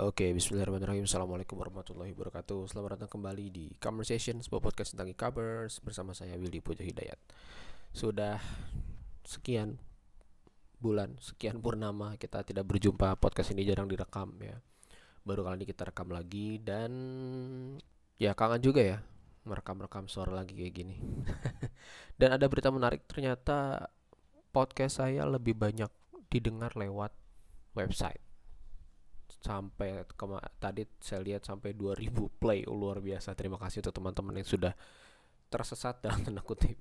Oke, okay, bismillahirrahmanirrahim. Assalamualaikum warahmatullahi wabarakatuh. Selamat datang kembali di Conversation, sebuah podcast tentang e-commerce bersama saya Willy Puja Hidayat. Sudah sekian bulan, sekian purnama kita tidak berjumpa. Podcast ini jarang direkam ya. Baru kali ini kita rekam lagi dan ya kangen juga ya merekam-rekam suara lagi kayak gini. dan ada berita menarik ternyata podcast saya lebih banyak didengar lewat website sampai tadi saya lihat sampai 2000 play oh, luar biasa terima kasih untuk teman-teman yang sudah tersesat dalam tanda kutip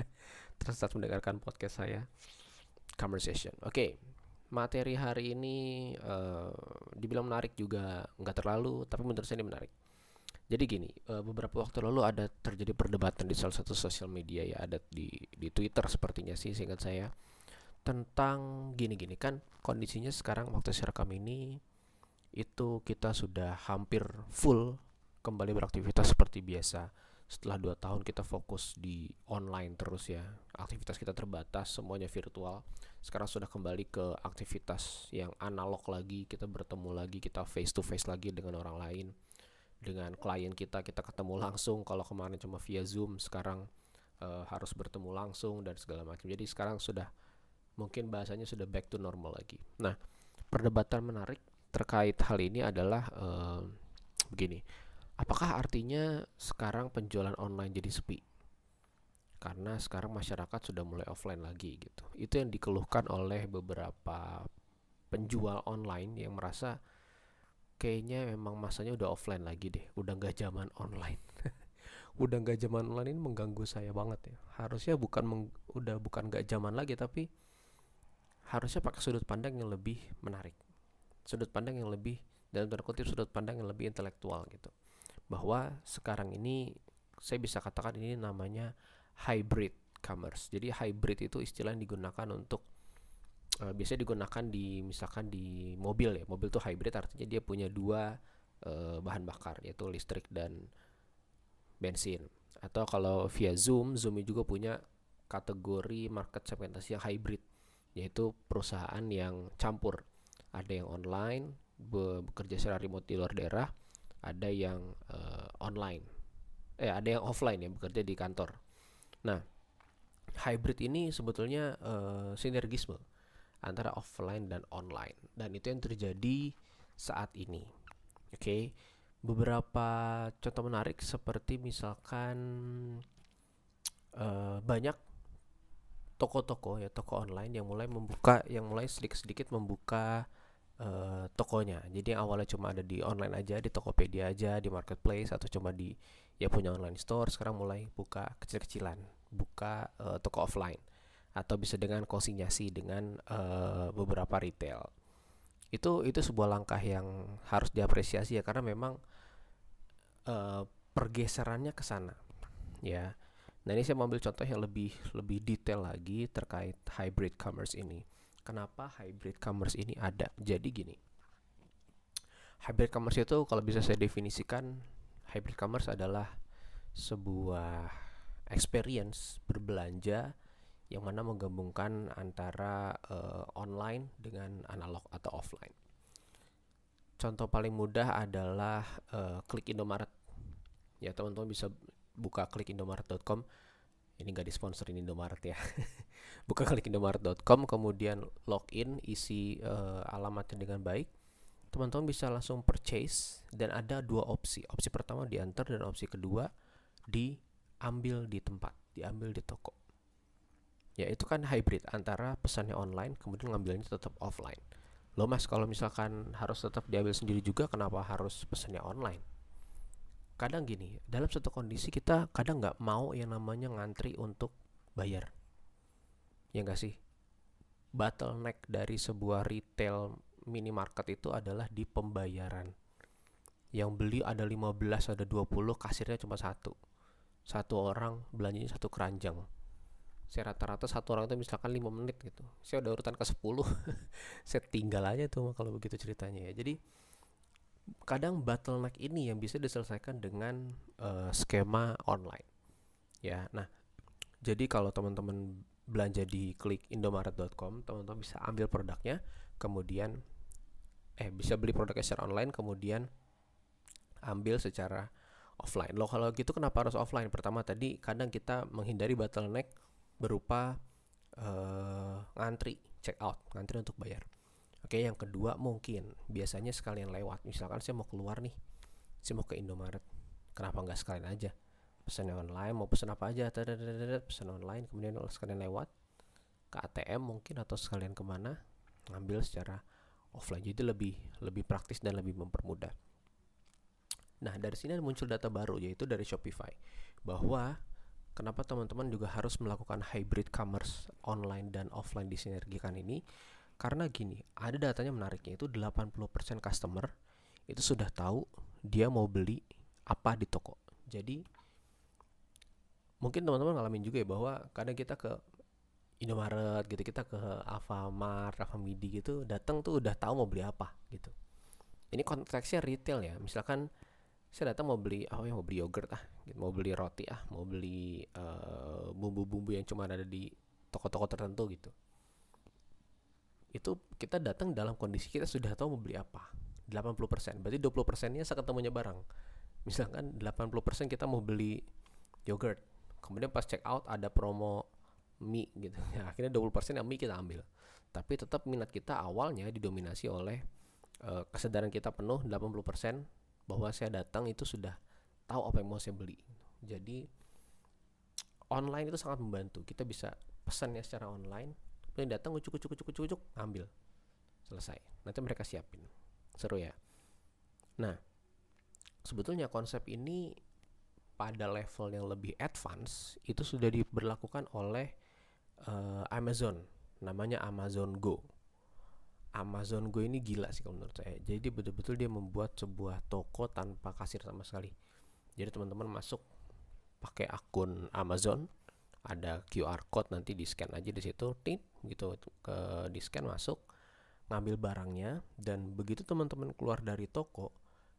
tersesat mendengarkan podcast saya conversation oke okay. materi hari ini uh, dibilang menarik juga nggak terlalu tapi menurut saya ini menarik jadi gini, eh, beberapa waktu lalu ada terjadi perdebatan di salah satu sosial media ya, ada di di Twitter sepertinya sih, singkat saya tentang gini-gini kan kondisinya sekarang waktu saya rekam ini itu kita sudah hampir full kembali beraktivitas seperti biasa. Setelah dua tahun kita fokus di online terus ya. Aktivitas kita terbatas, semuanya virtual. Sekarang sudah kembali ke aktivitas yang analog lagi, kita bertemu lagi, kita face to face lagi dengan orang lain. Dengan klien kita kita ketemu langsung. Kalau kemarin cuma via Zoom, sekarang e, harus bertemu langsung dan segala macam. Jadi sekarang sudah mungkin bahasanya sudah back to normal lagi. Nah, perdebatan menarik terkait hal ini adalah uh, begini. Apakah artinya sekarang penjualan online jadi sepi? Karena sekarang masyarakat sudah mulai offline lagi gitu. Itu yang dikeluhkan oleh beberapa penjual online yang merasa kayaknya memang masanya udah offline lagi deh, udah nggak zaman online. udah nggak zaman online ini mengganggu saya banget ya. Harusnya bukan meng, udah bukan nggak zaman lagi tapi harusnya pakai sudut pandang yang lebih menarik sudut pandang yang lebih dalam tanda kutip sudut pandang yang lebih intelektual gitu bahwa sekarang ini saya bisa katakan ini namanya hybrid commerce jadi hybrid itu istilah yang digunakan untuk uh, biasanya digunakan di misalkan di mobil ya mobil itu hybrid artinya dia punya dua uh, bahan bakar yaitu listrik dan bensin atau kalau via Zoom Zoom juga punya kategori market segmentasi yang hybrid yaitu perusahaan yang campur ada yang online bekerja secara remote di luar daerah, ada yang uh, online, eh ada yang offline yang bekerja di kantor. Nah, hybrid ini sebetulnya uh, sinergisme antara offline dan online, dan itu yang terjadi saat ini. Oke, okay? beberapa contoh menarik seperti misalkan uh, banyak toko-toko ya toko online yang mulai membuka, yang mulai sedikit-sedikit membuka uh, tokonya. Jadi yang awalnya cuma ada di online aja, di Tokopedia aja, di marketplace atau cuma di ya punya online store, sekarang mulai buka kecil-kecilan, buka uh, toko offline atau bisa dengan konsinyasi dengan uh, beberapa retail. Itu itu sebuah langkah yang harus diapresiasi ya karena memang uh, pergeserannya ke sana. Ya. Nah, ini saya mau ambil contoh yang lebih lebih detail lagi terkait hybrid commerce ini kenapa hybrid commerce ini ada. Jadi gini, hybrid commerce itu kalau bisa saya definisikan, hybrid commerce adalah sebuah experience berbelanja yang mana menggabungkan antara uh, online dengan analog atau offline. Contoh paling mudah adalah uh, klik Indomaret. Ya, teman-teman bisa buka klik indomaret.com ini gak disponsorin Indomaret ya buka klik indomaret.com kemudian login isi uh, alamatnya dengan baik teman-teman bisa langsung purchase dan ada dua opsi opsi pertama diantar dan opsi kedua diambil di tempat diambil di toko ya itu kan hybrid antara pesannya online kemudian ngambilnya tetap offline loh mas kalau misalkan harus tetap diambil sendiri juga kenapa harus pesannya online kadang gini dalam satu kondisi kita kadang nggak mau yang namanya ngantri untuk bayar ya nggak sih bottleneck dari sebuah retail minimarket itu adalah di pembayaran yang beli ada 15 ada 20 kasirnya cuma satu satu orang belanjanya satu keranjang saya rata-rata satu orang itu misalkan 5 menit gitu saya udah urutan ke 10 saya tinggal aja tuh kalau begitu ceritanya ya jadi kadang bottleneck ini yang bisa diselesaikan dengan uh, skema online ya nah jadi kalau teman-teman belanja di klik indomaret.com teman-teman bisa ambil produknya kemudian eh bisa beli produk secara online kemudian ambil secara offline loh kalau gitu kenapa harus offline pertama tadi kadang kita menghindari bottleneck berupa uh, ngantri check out ngantri untuk bayar Oke, yang kedua mungkin biasanya sekalian lewat. Misalkan saya mau keluar nih, saya mau ke Indomaret. Kenapa nggak sekalian aja? Pesan online, mau pesan apa aja, pesan online, kemudian sekalian lewat ke ATM mungkin atau sekalian kemana ngambil secara offline. Jadi lebih lebih praktis dan lebih mempermudah. Nah, dari sini muncul data baru yaitu dari Shopify bahwa kenapa teman-teman juga harus melakukan hybrid commerce online dan offline disinergikan ini karena gini, ada datanya menariknya itu 80% customer itu sudah tahu dia mau beli apa di toko. Jadi mungkin teman-teman ngalamin juga ya bahwa kadang kita ke Indomaret gitu, kita ke Alfamart, Alfamidi gitu, datang tuh udah tahu mau beli apa gitu. Ini konteksnya retail ya. Misalkan saya datang mau beli oh ya mau beli yogurt ah gitu. mau beli roti ah mau beli eh, bumbu-bumbu uh, bumbu -bumbu yang cuma ada di toko-toko tertentu gitu itu kita datang dalam kondisi kita sudah tahu mau beli apa 80% berarti 20 persennya seketemunya barang misalkan 80% kita mau beli yogurt kemudian pas check out ada promo mie gitu ya, akhirnya 20% yang mie kita ambil tapi tetap minat kita awalnya didominasi oleh uh, kesadaran kita penuh 80% bahwa saya datang itu sudah tahu apa yang mau saya beli jadi online itu sangat membantu kita bisa pesannya secara online yang datang ucuk ucuk ucuk ucuk ucuk ambil selesai nanti mereka siapin seru ya nah sebetulnya konsep ini pada level yang lebih advance itu sudah diberlakukan oleh uh, Amazon namanya Amazon Go Amazon Go ini gila sih menurut saya jadi betul-betul dia membuat sebuah toko tanpa kasir sama sekali jadi teman-teman masuk pakai akun Amazon ada QR code nanti di scan aja di situ tit gitu ke di scan masuk ngambil barangnya dan begitu teman-teman keluar dari toko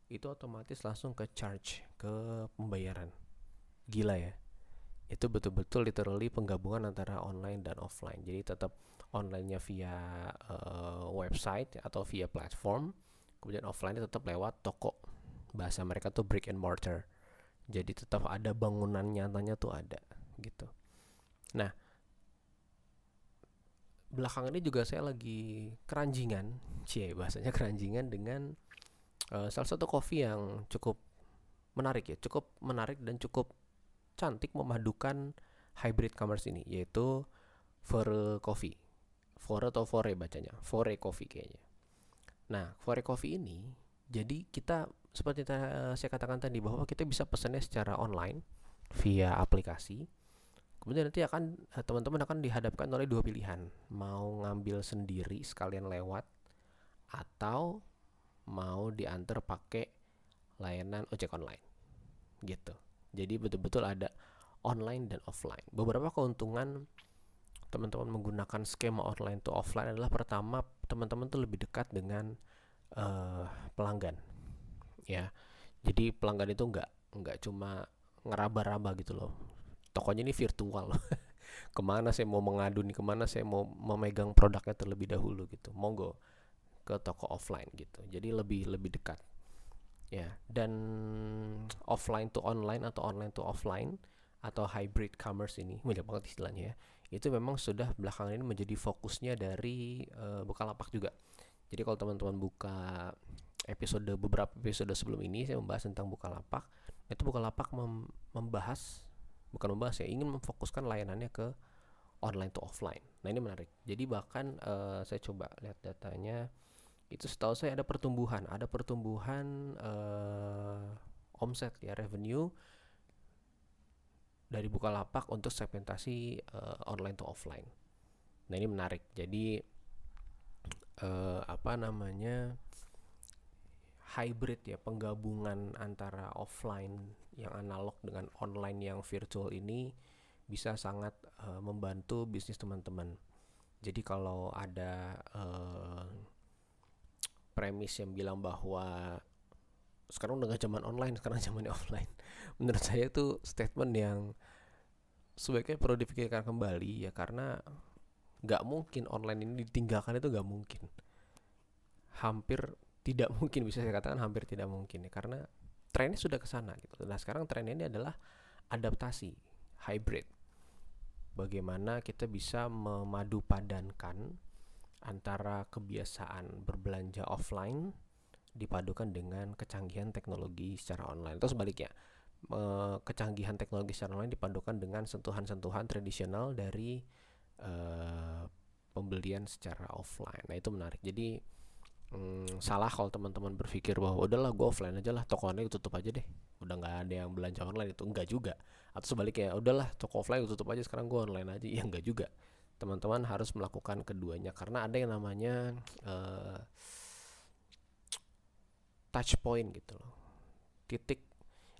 itu otomatis langsung ke charge ke pembayaran gila ya itu betul-betul literally penggabungan antara online dan offline jadi tetap onlinenya via uh, website atau via platform kemudian offline tetap lewat toko bahasa mereka tuh brick and mortar jadi tetap ada bangunan nyatanya tuh ada gitu Nah, belakangan ini juga saya lagi keranjingan, cie bahasanya keranjingan dengan uh, salah satu kopi yang cukup menarik ya, cukup menarik dan cukup cantik memadukan hybrid commerce ini, yaitu for Coffee. for atau Fore bacanya, Fore Coffee kayaknya. Nah, Fore Coffee ini jadi kita seperti saya katakan tadi bahwa kita bisa pesannya secara online via aplikasi Kemudian nanti akan eh, teman-teman akan dihadapkan oleh dua pilihan, mau ngambil sendiri sekalian lewat atau mau diantar pakai layanan ojek online. Gitu. Jadi betul-betul ada online dan offline. Beberapa keuntungan teman-teman menggunakan skema online to offline adalah pertama teman-teman tuh lebih dekat dengan uh, pelanggan ya jadi pelanggan itu nggak nggak cuma ngeraba-raba gitu loh tokonya ini virtual kemana saya mau mengadu nih kemana saya mau memegang produknya terlebih dahulu gitu monggo ke toko offline gitu jadi lebih lebih dekat ya dan offline to online atau online to offline atau hybrid commerce ini mudah banget istilahnya ya itu memang sudah belakangan ini menjadi fokusnya dari uh, Bukalapak juga jadi kalau teman-teman buka episode beberapa episode sebelum ini saya membahas tentang Bukalapak itu Bukalapak mem membahas bukan membahas ya ingin memfokuskan layanannya ke online to offline nah ini menarik jadi bahkan uh, saya coba lihat datanya itu setahu saya ada pertumbuhan ada pertumbuhan uh, omset ya revenue dari Bukalapak untuk segmentasi uh, online to offline. Nah, ini menarik. Jadi uh, apa namanya? hybrid ya, penggabungan antara offline yang analog dengan online yang virtual ini bisa sangat uh, membantu bisnis teman-teman. Jadi kalau ada uh, premis yang bilang bahwa sekarang udah gak zaman online, sekarang zamannya offline. Menurut saya itu statement yang sebaiknya perlu dipikirkan kembali ya karena nggak mungkin online ini ditinggalkan itu nggak mungkin. Hampir tidak mungkin bisa saya katakan hampir tidak mungkin ya karena trennya sudah ke sana gitu. Nah, sekarang trennya ini adalah adaptasi hybrid. Bagaimana kita bisa memadupadankan antara kebiasaan berbelanja offline dipadukan dengan kecanggihan teknologi secara online atau sebaliknya kecanggihan teknologi secara online dipadukan dengan sentuhan-sentuhan tradisional dari uh, pembelian secara offline. Nah, itu menarik. Jadi hmm, salah kalau teman-teman berpikir bahwa udahlah gue offline aja lah toko online tutup aja deh udah nggak ada yang belanja online itu enggak juga atau sebaliknya udahlah toko offline tutup aja sekarang gue online aja ya enggak juga teman-teman harus melakukan keduanya karena ada yang namanya uh, touch point gitu loh titik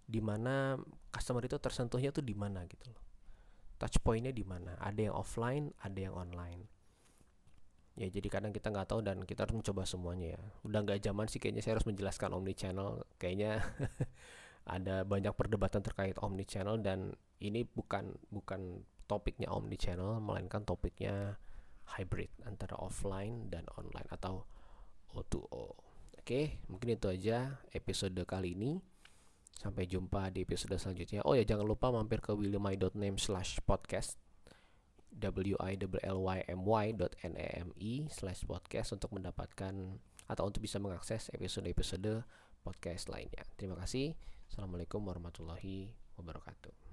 di mana customer itu tersentuhnya tuh di mana gitu loh touch pointnya di mana ada yang offline ada yang online ya jadi kadang kita nggak tahu dan kita harus mencoba semuanya ya udah nggak zaman sih kayaknya saya harus menjelaskan omni channel kayaknya ada banyak perdebatan terkait omni channel dan ini bukan bukan topiknya omni channel melainkan topiknya hybrid antara offline dan online atau O2O. Oke, mungkin itu aja episode kali ini. Sampai jumpa di episode selanjutnya. Oh ya, jangan lupa mampir ke willymy.name podcast e slash podcast untuk mendapatkan atau untuk bisa mengakses episode-episode podcast lainnya. Terima kasih. Assalamualaikum warahmatullahi wabarakatuh.